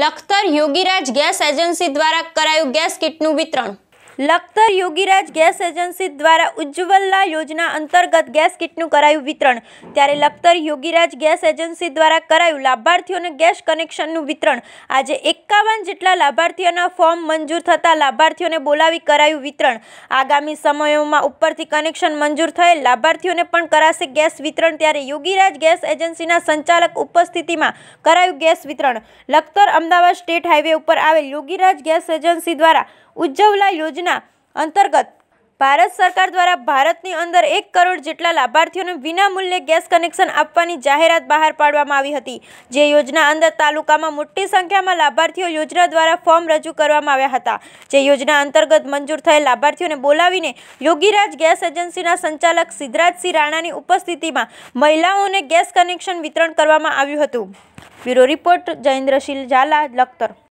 Lakhtar Yogiraj gas agency દ્વારા કરાયું gas કીટનું વિતરણ લક્તર યોગીરાજ ગેસ એજન્સી દ્વારા ઉજ્જવલા યોજના અંતર્ગત ગેસ કિટનું કરાયું વિતરણ ત્યારે લક્તર યોગીરાજ ગેસ એજન્સી દ્વારા કરાયું લાભાર્થીઓને ગેસ કનેક્શનનું વિતરણ આજે 51 જેટલા લાભાર્થીઓના ફોર્મ મંજૂર થતા લાભાર્થીઓને બોલાવી કરાયું વિતરણ આગામી સમયમાં ઉપરથી કનેક્શન મંજૂર થાય લાભાર્થીઓને પણ કરાશે ગેસ વિતરણ ત્યારે યોગીરાજ ગેસ એજન્સીના સંચાલક ઉપસ્થિતિમાં કરાયું ગેસ વિતરણ લક્તર અમદાવાદ સ્ટેટ હાઈવે ઉપર આવેલ યોગીરાજ ગેસ એજન્સી દ્વારા ઉજ્જવલા યોજના અંતર્ગત ભારત સરકાર દ્વારા ભારતની અંદર એક કરોડ જેટલા લાભાર્થીઓને વિનામૂલ્યે ગેસ કનેક્શન આપવાની જાહેરાત બહાર પાડવામાં આવી હતી જે યોજના અંદર તાલુકામાં મોટી સંખ્યામાં લાભાર્થીઓ યોજના દ્વારા ફોર્મ રજૂ કરવામાં આવ્યા હતા જે યોજના અંતર્ગત મંજૂર થયેલ લાભાર્થીઓને બોલાવીને યોગીરાજ ગેસ એજન્સીના સંચાલક સિદ્ધરાજસિંહ રાણાની ઉપસ્થિતિમાં મહિલાઓને ગેસ કનેક્શન વિતરણ કરવામાં આવ્યું હતું બ્યુરો રિપોર્ટ જયેન્દ્રશીલ ઝાલા લખતર